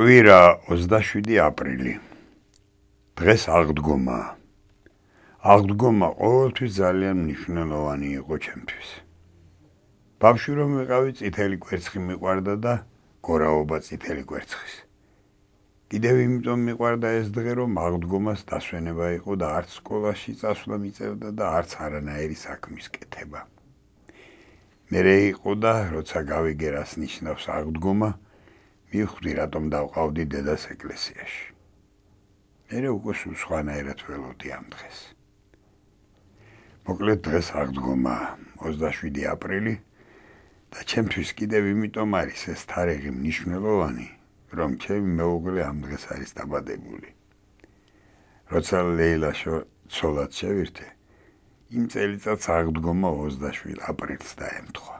კვირა 27 აპრილი. დღეს აღდგომა. აღდგომა ყოველთვის ძალიან მნიშვნელოვანი იყო ჩემთვის. ბავშვი რომ ვიყავი, წითელი კვერცხი მიყარდა და გორაობა წითელი კვერცხის. კიდევ იმიტომ მიყარდა ეს დღე, რომ აღდგომას დასვენება იყო და არც სკოლაში წასვლა მიწევდა და არც არანაირი საქმის კეთება. მე რე იყო და როცა გავიგე რას ნიშნავს აღდგომა, მივხვდი რატომ დავყავდი დედას ეკლესიაში. მე უკვე სხვანაირად ველოდი ამ დღეს. მოკლედ დღეს აღდგომა 27 აპრილი და ჩემთვის კიდევ იმიტომ არის ეს თარიღი მნიშვნელოვანი, რომ ჩემი მეუღლე ამ დღეს არის დაბადებული. როცა ლეილა ცოლად შევირთე, იმ წელიწადს აღდგომა 27 აპრილს დაემთხვა.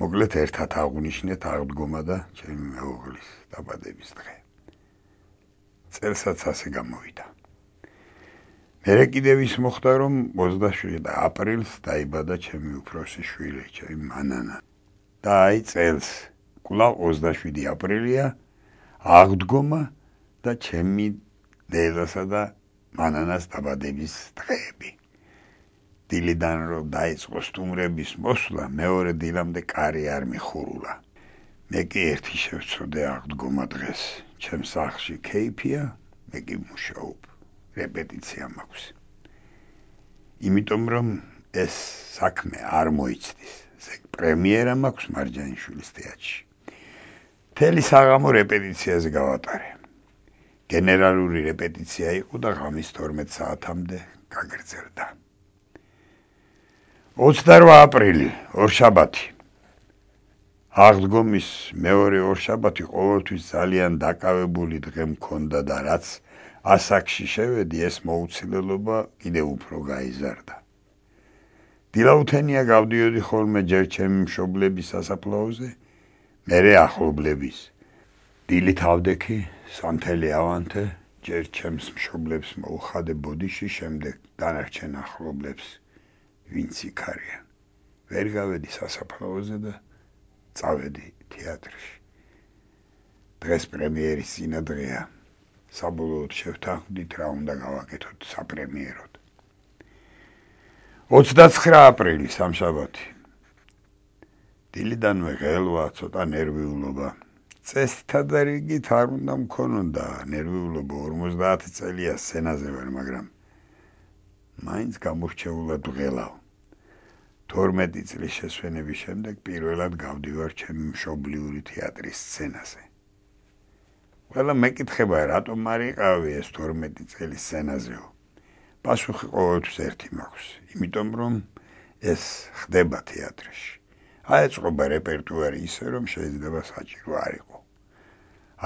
მოკლედ ერთად აღვნიშნეთ აღდგომა და ჩემი მეუღლის დაბადების დღე. წელსაც ასე გამოვიდა. მერე კიდევ ის მოხდა რომ 27 აპრილს დაიბადა ჩემი უფროსი შვილი, ჩემი მანანა. და აი წელს კვლავ 27 აპრილია აღდგომა და ჩემი დედასა და მანანას დაბადების დღეები. დილიდან რომ დაიწყო სტუმრების მოსვლა, მეორე დილამდე კარი არ მიხურულა. მე კი ერთი შევწოდე აღდგომა დღეს, ჩემ სახში კეიფია, მე კი მუშაობ, რეპეტიცია მაქვს. იმიტომ რომ ეს საქმე არ მოიცდის. ზეგ პრემიერა მაქვს მარჯანიშვილის თეატრში. თელი საღამო რეპეტიციაზე გავატარე. გენერალური რეპეტიცია იყო და ღამის 12 საათამდე გაგრძელდა. 28 აპრილი, ორშაბათი. აღდგომის მეორე ორშაბათი ყოველთვის ძალიან დაკავებული დღე მქონდა და რაც ასაკში შევედი, ეს მოუცილებლობა კიდევ უფრო გაიზარდა. დილაუთენია გავდიოდი ხოლმე ჯერ ჩემი მშობლების სასაფლაოზე, მერე ახლობლების. დილი თავდექი, სანთელი ავანთე, ჯერ ჩემს მშობლებს მოუხადებოდიში, შემდეგ დანარჩენ ახლობლებს. ვინც იქარიან ვერ გავედი სასაფლაოზე და წავედი თეატრში დღეს პრემიერის სინადრეა საბოლოოდ შევთანხმდით რა უნდა გავაკეთოთ საპრემიეროდ 29 აპრილი სამშაბათი დილიდანვე ღელვა ცოტა ნერვიულობა წესთა და რიგით არ უნდა მქონოდა ნერვიულობა 50 წელია სცენაზე ვარ მაგრამ მაინც გამორჩეულა ღელავ 12 წლის შესვენების შემდეგ პირველად გავდივარ ჩემი მშობლიური თეატრის სცენაზე. ყველა მეკითხება რატომ არიყავი ეს 12 წლის სცენაზეო? პასუხი ყოველთვის ერთი მაქვს, იმიტომ რომ ეს ხდება თეატრში. აეწყობა რეპერტუარი ისე რომ შეიძლება საჭირო არ იყოს.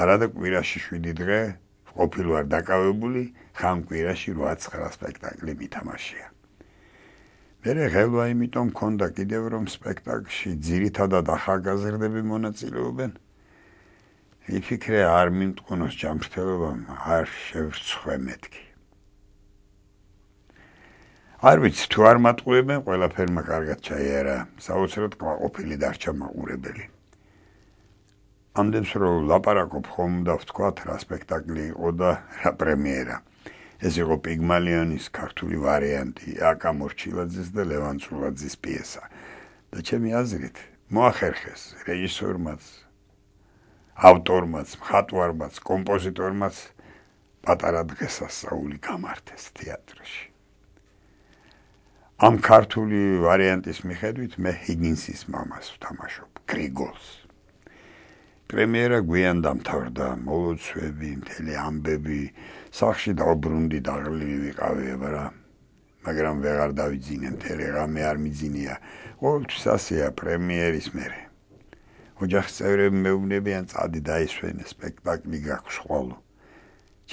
არა და კვირაში 7 დღე ყოფილვარ დაკავებული, ხან კვირაში 8-9 სპექტაკლი მითამაშია. ერე ხელვა იმიტომ ქონდა კიდევ რომ სპექტაკლში ძირითადად ახალგაზრდები მონაწილეობენ იფიქრე არ მიმტკუნოს ჯამრთელობამ არ შევრცხვე მეთქი არ ვიცი თუ არ მატყუებენ ყველაფერმა კარგად ჩაიარა საოცრად ყოფილი დარჩა მაყურებელი ამდენს რო ლაპარაკობ ხომ და ვთქვა რა სპექტაკლი იყო და რა პრემიერაა ეს იყო პიგმალიონის ქართული ვარიანტი, აკა მორჩილაძის და ლევან ცულაძის პიესა. და ჩემი აზრით, მოახერხეს რეჟისორმაც, ავტორმაც, მხატვარმაც, კომპოზიტორმაც პატარა დღესასწაული გამართეს თეატრში. ამ ქართული ვარიანტის მიხედვით მე ჰიგინსის მამას ვთამაშობ, გრიგოლს. პრემიერა გვიან დამთავრდა მოლოცვები მთელი ამბები სახში დაბრუნდი დაღლილი ვიყავი მაგრამ მაგრამ ვეღარ დავიძინე ტელეგრამი არ მიძინია ყოველთვის ასეა პრემიერის მერე ოჯახის წევრები მეუბნებიან წადი დაისვენე სპექტაკლი გაქვს ხოლო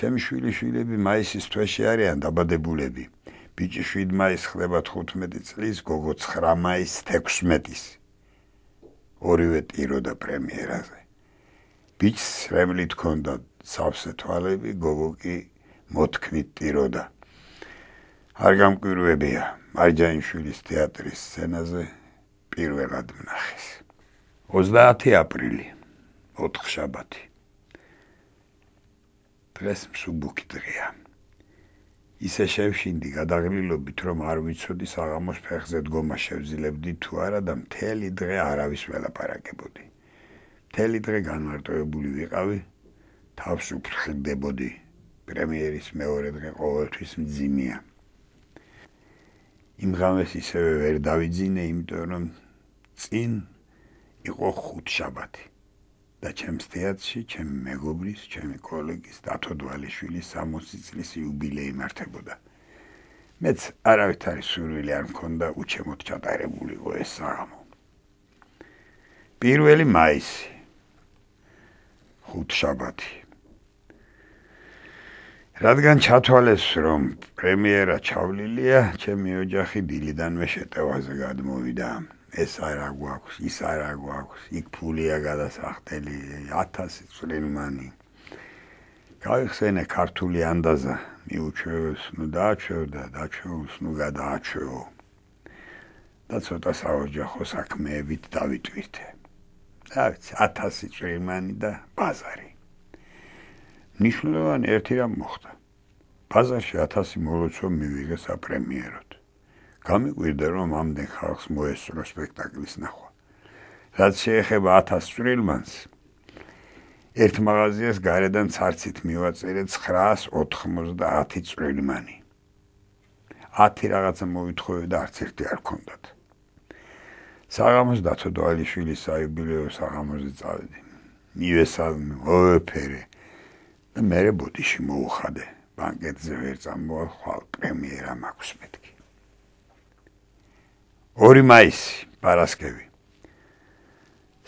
ჩემი შვილი შვილები მაისის თვეში არიან დაბადებულები ბიჭი 7 მაისს ხდება 15 წლის გოგო 9 მაისს 16 ორივე ტირო და პრემიერაზე ბიჭს რემლით ქონდა სავსე თვალები, გოგოკი მოთქმით ტიროდა. არ გამკვირვებია, მარჯანიშვილის თეატრის სცენაზე პირველად მნახეს. 30 აპრილი, 4 შაბათი. დღეს მსუბუქი დღეა. ისე შევშინდი გადაღრილობით, რომ არ ვიცოდი საღამოს ფეხზე დგომა შევძილებდი თუ არა და მთელი დღე არავის ველაპარაკებოდი. მთელი დღე განმარტოებული ვიყავი თავს უფრთხილდებოდი პრემიერის მეორე დღე ყოველთვის მძიმეა იმღავეს ისევე ვერ დავიძინე იმიტომ რომ წინ იყო ხუთ შაბათი და ჩემს თეატრში ჩემი მეგობრის ჩემი კოლეგის დათო დვალიშვილის 60 წლის იუბილეი მართებოდა მეც არავითარი სურვილი არ მქონდა უჩემოდ ჩატარებულიყო ეს საღამო 1 მაისი ხუთშაბათი. რადგან ჩათვალეს, რომ პრემიერა ჩავლილია, ჩემი ოჯახი დილიდანვე შეტევაზე გადმოვიდა. ეს არა გვაქვს, ის არა გვაქვს, იქ ფულია გადასახდელი 1000 წლიმანი. გაიხსენე ქართული ანდაზა, მიუჩვევს, ნუ დააჩევდა, დააჩევს, ნუ გადააჩევო. და ცოტა საოჯახო საქმეებით დავიტვირთე. რა ვიცი 1000 წრიმანი და ბაზარი მნიშვნელოვანი ერთი რამ მოხდა ბაზარში 1000 მოლოცვა მივიღე საპრემიეროდ გამიყვირდა რომ ამდენ ხალხს მოესწრო სპექტაკლის ნახვა რაც შეეხება 1000 წრიმანს ერთ მაღაზიას გარედან ცარცით მივაწერე 990 წრიმანი 10 რაღაცა მოითხოვე და არც ერთი არ ქონდათ საღამოს დათოდვალი შვილის საიუბილეო საღამოზე წავედი. მივესალმე ოფერე და მეરે ბოდიში მოუხადე. ბანკეტზე ვერ წამოვალ პრემიერა მაქვს მეთქი. 2 მაისი, პარასკევი.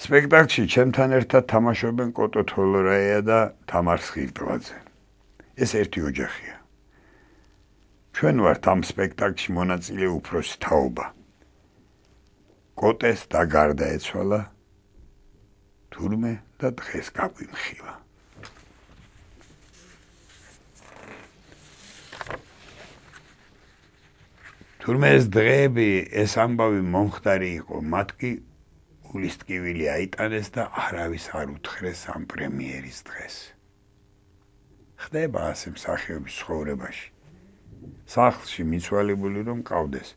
სპექტაკლში ჩემთან ერთად თამაშობენ კოტო თოლორაია და თამარ სხირტვაძე. ეს ერთი ოჯახია. ჩვენ ვართ ამ სპექტაკლში მონაწილე უფროსი თაობა. კოტეს და გარდაეცვალა თურმე და დღეს გაგვიმხილა თურმეს დღეები ეს ამბავი მომხდარი იყო მათკი ულისტკივილი აიტანეს და არავის არ უთხრეს ამ პრემიერის დღეს ხდება ასე მსახიობის ცხოვრებაში სახლში მიცვალებული რომ ყავდეს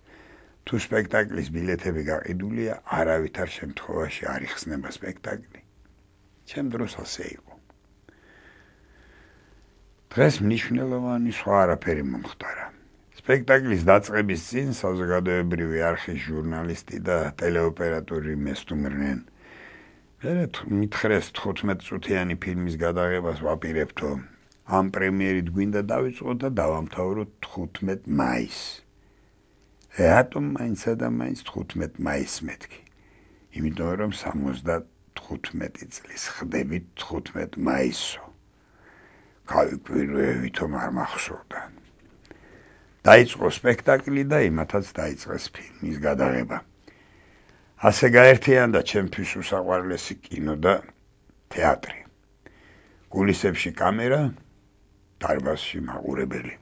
თუ სპექტაკლის ბილეთები გაყიდულია, არავითარ შემთხვევაში არ იხსნება სპექტაკლი. ჩემ დროს ასე იყო. დღეს მნიშვნელოვანი სხვა არაფერი მომხდარა. სპექტაკლის დაწყების წინ საზოგადოებრივი არხის ჟურნალისტი და ტელეოპერატორი მესტუმრნენ. მერე მითხრეს 15 წუთიანი ფილმის გადაღებას ვაპირებთო. ამ პრემიერით გვინდა დავიწყოთ და დავამთავროთ 15 მაისს. რატომ მაინც ადამიანს 15 მაისს მეთქი? იმიტომ რომ 75 წლის ხდებით 15 მაისო. გავიკვირე ვითომ არ მახსოვდა. დაიწყო სპექტაკლი და იმათაც დაიწყეს ფილმის გადაღება. ასე გაერთიანდა ჩემთვის უსაყვარლესი კინო და თეატრი. გულისებში კამერა, დარბაზში მაყურებელი.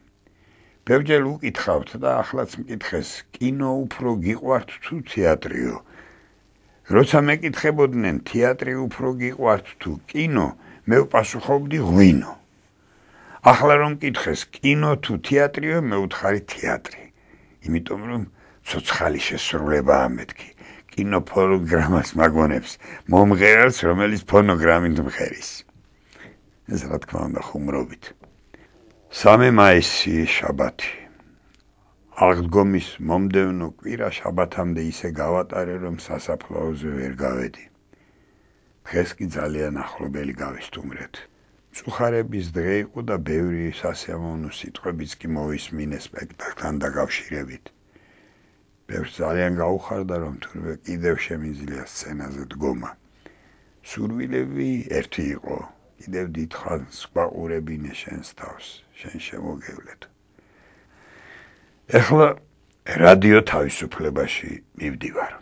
ბევრჯერ უკითხავთ და ახლაც მკითხეს, კინო უფრო გიყვართ თუ თეატრიო? როცა მეკითხებოდნენ თეატრი უფრო გიყვართ თუ კინო, მე ვპასუხობდი ღვინო. ახლა რომ მკითხეს, კინო თუ თეატრიო, მე ვუთხარი თეატრი. იმიტომ რომ ცოცხალი შესრულებაა მეთქი. კინო ფონოგრამას მაგონებს, მომღერალს რომელიც ფონოგრამით მღერის. ეს რა თქმა უნდა ხუმრობით. სამე მაისი შაბათი აღდგომის მომდევნო კვირა შაბათამდე ისე გავატარე რომ სასაფლაოზე ვერ გავედი დღეს კი ძალიან ახლობელი გავისტუმრეთ წუხარების დღე იყო და ბევრი სასიამოვნო სიტყვებიც კი მოისმინე სპექტაკლთან დაკავშირებით ბევრს ძალიან გაუხარდა რომ თურმე კიდევ შემიძლია სცენაზე დგომა სურვილები ერთი იყო კიდევ დიდხან სხვაურებინე შენს თავს, შენ შემოგევლეთ. ეხლა რადიო თავისუფლებაში მივდივარ.